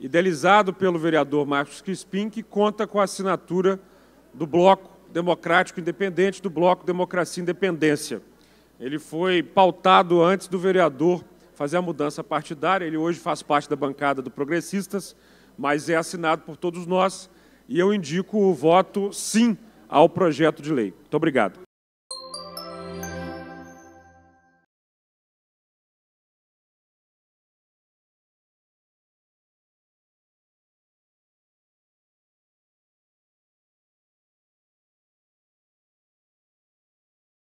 idealizado pelo vereador Marcos Crispim, que conta com a assinatura do Bloco Democrático Independente, do Bloco Democracia e Independência. Ele foi pautado antes do vereador fazer a mudança partidária, ele hoje faz parte da bancada do Progressistas, mas é assinado por todos nós, e eu indico o voto sim ao projeto de lei. Muito obrigado.